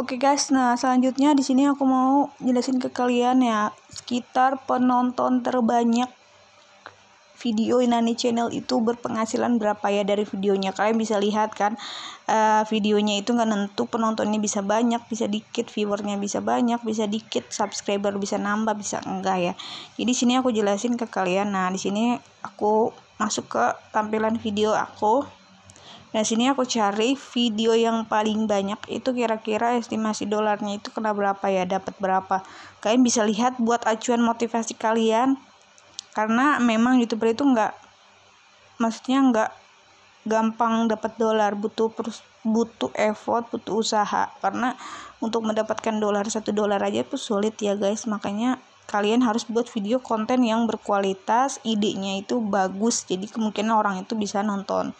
Oke guys, nah selanjutnya di sini aku mau jelasin ke kalian ya sekitar penonton terbanyak video Inani Channel itu berpenghasilan berapa ya dari videonya. Kalian bisa lihat kan uh, videonya itu nggak nentu penontonnya bisa banyak, bisa dikit, viewernya bisa banyak, bisa dikit, subscriber bisa nambah, bisa enggak ya. Jadi sini aku jelasin ke kalian. Nah, di sini aku masuk ke tampilan video aku. Nah sini aku cari video yang paling banyak itu kira-kira estimasi dolarnya itu kena berapa ya, dapat berapa. Kalian bisa lihat buat acuan motivasi kalian. Karena memang youtuber itu nggak, maksudnya nggak gampang dapat dolar, butuh butuh effort, butuh usaha. Karena untuk mendapatkan dolar satu dolar aja itu sulit ya guys. Makanya kalian harus buat video konten yang berkualitas, idenya itu bagus, jadi kemungkinan orang itu bisa nonton.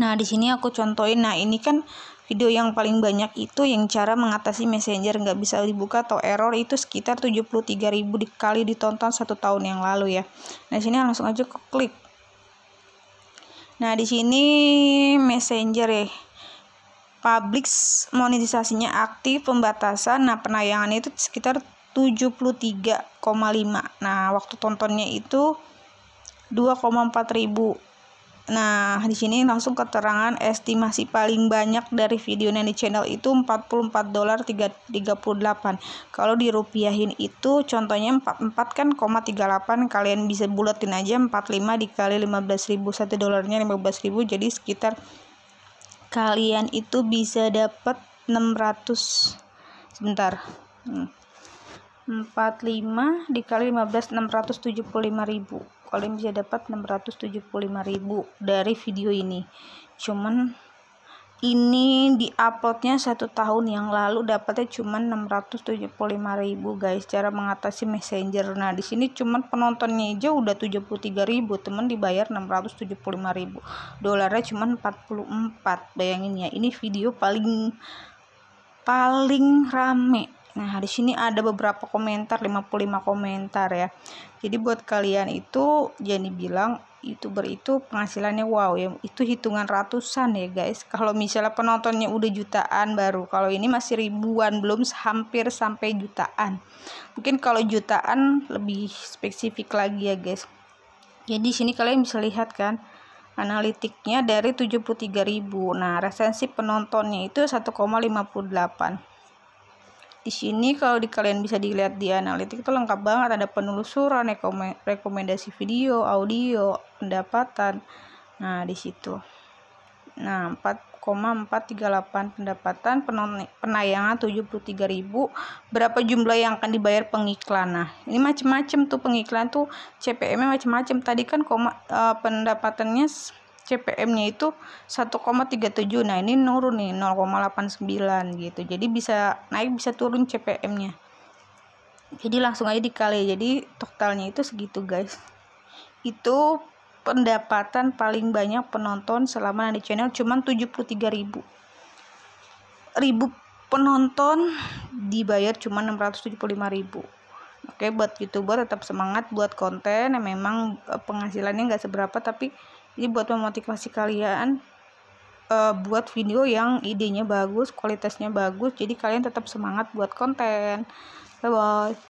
Nah, di sini aku contohin. Nah, ini kan video yang paling banyak itu yang cara mengatasi Messenger nggak bisa dibuka atau error itu sekitar 73.000 dikali ditonton satu tahun yang lalu ya. Nah, di sini langsung aja aku klik. Nah, di sini Messenger ya. Public monetisasinya aktif, pembatasan, nah penayangannya itu sekitar 73,5. Nah, waktu tontonnya itu 2,4 ribu Nah, di sini langsung keterangan estimasi paling banyak dari video di channel itu 44 dolar 38. Kalau dirupiahin itu contohnya 44 kan 0,38 kalian bisa bulatin aja 45 dikali 15.000 satu dolarnya 15.000 jadi sekitar kalian itu bisa dapat 600 sebentar. Hmm. 45 dikali 15 675.000 kalian bisa dapat 675.000 dari video ini cuman ini di uploadnya satu tahun yang lalu dapatnya cuma 675.000 guys cara mengatasi messenger nah di sini cuman penontonnya aja udah 73.000 temen dibayar 675.000 dolarnya cuman 44 bayangin ya ini video paling paling rame Nah, di sini ada beberapa komentar, 55 komentar ya. Jadi buat kalian itu jadi bilang YouTuber itu penghasilannya wow ya. Itu hitungan ratusan ya, guys. Kalau misalnya penontonnya udah jutaan baru. Kalau ini masih ribuan, belum hampir sampai jutaan. Mungkin kalau jutaan lebih spesifik lagi ya, guys. Jadi di sini kalian bisa lihat kan analitiknya dari 73.000. Nah, resensi penontonnya itu 1,58 di sini kalau di kalian bisa dilihat di analitik itu lengkap banget ada penelusuran rekomendasi video audio pendapatan nah di situ nah 4,438 pendapatan penayangan 73.000 berapa jumlah yang akan dibayar pengiklan nah ini macam-macam tuh pengiklan tuh CPM-nya macam-macam tadi kan koma, uh, pendapatannya CPM-nya itu 1,37. Nah, ini nurun nih 0,89 gitu. Jadi bisa naik bisa turun CPM-nya. Jadi langsung aja dikali. Jadi totalnya itu segitu, guys. Itu pendapatan paling banyak penonton selama di channel cuman 73.000. Ribu ribu penonton dibayar cuman 675.000. Oke, buat youtuber tetap semangat buat konten yang memang eh, penghasilannya nggak seberapa tapi ini buat memotivasi kalian uh, buat video yang idenya bagus, kualitasnya bagus, jadi kalian tetap semangat buat konten. Bye bye.